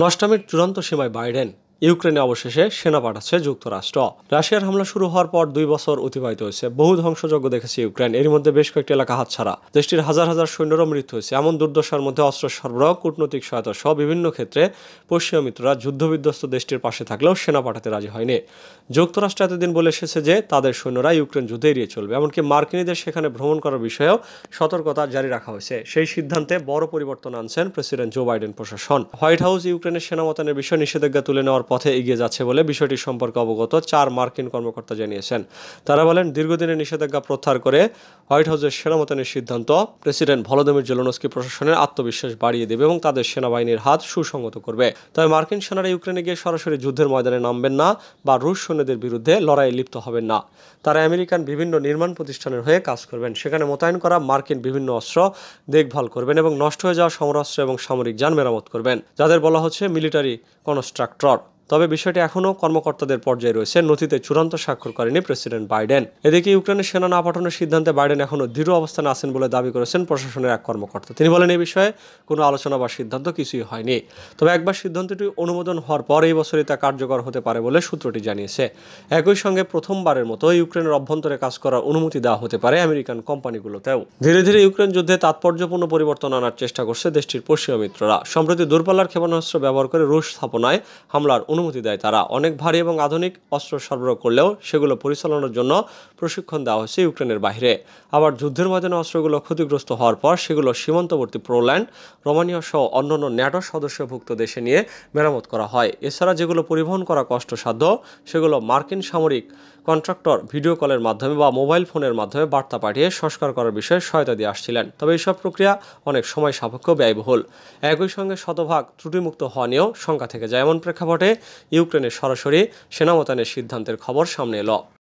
লস্টামের চূড়ান্ত সীমায় বাইডেন ইউক্রেনে অবশেষে সেনা পাঠাচ্ছে যুক্তরাষ্ট্র রাশিয়ার হামলা শুরু হওয়ার পর দুই বছর অতিবাহিত হয়েছে বহু ধ্বংসযজ্ঞ দেখেছে ইউক্রেন এর মধ্যে বেশ কয়েকটি এলাকা হাতছাড়া দেশটির হাজার হাজার সৈন্যরও মৃত্যু হয়েছে এমন দুর্দশার মধ্যে অস্ত্র সরবরাহ কূটনৈতিক সহায়তা সহ বিভিন্ন ক্ষেত্রে পশ্চিমা মিত্ররা যুদ্ধবিধ্বস্ত দেশটির পাশে থাকলেও সেনা পাঠাতে রাজি হয়নি যুক্তরাষ্ট্র এতদিন বলে এসেছে যে তাদের সৈন্যরা ইউক্রেন যুদ্ধে এড়িয়ে চলবে এমনকি মার্কিনীদের সেখানে ভ্রমণ করার বিষয়েও সতর্কতা জারি রাখা হয়েছে সেই সিদ্ধান্তে বড় পরিবর্তন আনছেন প্রেসিডেন্ট জো বাইডেন প্রশাসন হোয়াইট হাউস ইউক্রেনের সেনা মতানের বিষয়ে নিষেধাজ্ঞা তুলে নেওয়ার পথে এগিয়ে যাচ্ছে বলে বিষয়টি সম্পর্কে অবগত চার মার্কিন কর্মকর্তা জানিয়েছেন তারা বলেন দীর্ঘদিনের নিষেধাজ্ঞা প্রত্যাহার করে হোয়াইট হাউসের সেনা সিদ্ধান্ত প্রেসিডেন্ট ভলোদিমির জেলোনস্কি প্রশাসনের আত্মবিশ্বাস বাড়িয়ে দেবে এবং তাদের সেনাবাহিনীর হাত সুসংগত করবে তবে মার্কিন সেনারা ইউক্রেনে গিয়ে সরাসরি যুদ্ধের ময়দানে নামবেন না বা রুশ সৈন্যদের বিরুদ্ধে লড়াইয়ে লিপ্ত হবেন না তারা আমেরিকান বিভিন্ন নির্মাণ প্রতিষ্ঠানের হয়ে কাজ করবেন সেখানে মোতায়েন করা মার্কিন বিভিন্ন অস্ত্র দেখভাল করবেন এবং নষ্ট হয়ে যাওয়া সমরাস্ত্র এবং সামরিক যান মেরামত করবেন যাদের বলা হচ্ছে মিলিটারি কনস্ট্রাক্টর তবে বিষয়টি এখনও কর্মকর্তাদের পর্যায়ে রয়েছে নথিতে চূড়ান্ত স্বাক্ষর করেনি প্রেসিডেন্ট বাইডেন এদিকে ইউক্রেনের সেনা না পাঠানোর সিদ্ধান্তে বাইডেন এখনও দৃঢ় অবস্থানে আছেন বলে দাবি করেছেন প্রশাসনের এক কর্মকর্তা তিনি বলেন এই বিষয়ে কোনো আলোচনা বা সিদ্ধান্ত কিছুই হয়নি তবে একবার সিদ্ধান্তটি অনুমোদন হওয়ার পর এই বছরই তা কার্যকর হতে পারে বলে সূত্রটি জানিয়েছে একই সঙ্গে প্রথমবারের মতো ইউক্রেনের অভ্যন্তরে কাজ করার অনুমতি দেওয়া হতে পারে আমেরিকান কোম্পানিগুলোতেও ধীরে ধীরে ইউক্রেন যুদ্ধে তাৎপর্যপূর্ণ পরিবর্তন আনার চেষ্টা করছে দেশটির পশ্চিমা মিত্ররা সম্প্রতি দূরপাল্লার ক্ষেপণাস্ত্র ব্যবহার করে রুশ স্থাপনায় হামলার অনুমতি দেয় তারা অনেক ভারী এবং আধুনিক অস্ত্র সরবরাহ করলেও সেগুলো পরিচালনার জন্য প্রশিক্ষণ দেওয়া হয়েছে ইউক্রেনের বাহিরে আবার যুদ্ধের ময়দানে অস্ত্রগুলো ক্ষতিগ্রস্ত হওয়ার পর সেগুলো সীমান্তবর্তী পোল্যান্ড রোমানিয়া সহ অন্যান্য ন্যাটো সদস্যভুক্ত দেশে নিয়ে মেরামত করা হয় এছাড়া যেগুলো পরিবহন করা কষ্টসাধ্য সেগুলো মার্কিন সামরিক কন্ট্রাক্টর ভিডিও কলের মাধ্যমে বা মোবাইল ফোনের মাধ্যমে বার্তা পাঠিয়ে সংস্কার করার বিষয়ে সহায়তা দিয়ে আসছিলেন তবে এইসব প্রক্রিয়া অনেক সময় সাপেক্ষ ব্যয়বহুল একই সঙ্গে শতভাগ ত্রুটিমুক্ত হওয়া নিয়েও শঙ্কা থেকে যায় এমন প্রেক্ষাপটে ইউক্রেনে সরাসরি সেনা মোতায়েনের সিদ্ধান্তের খবর সামনে এলো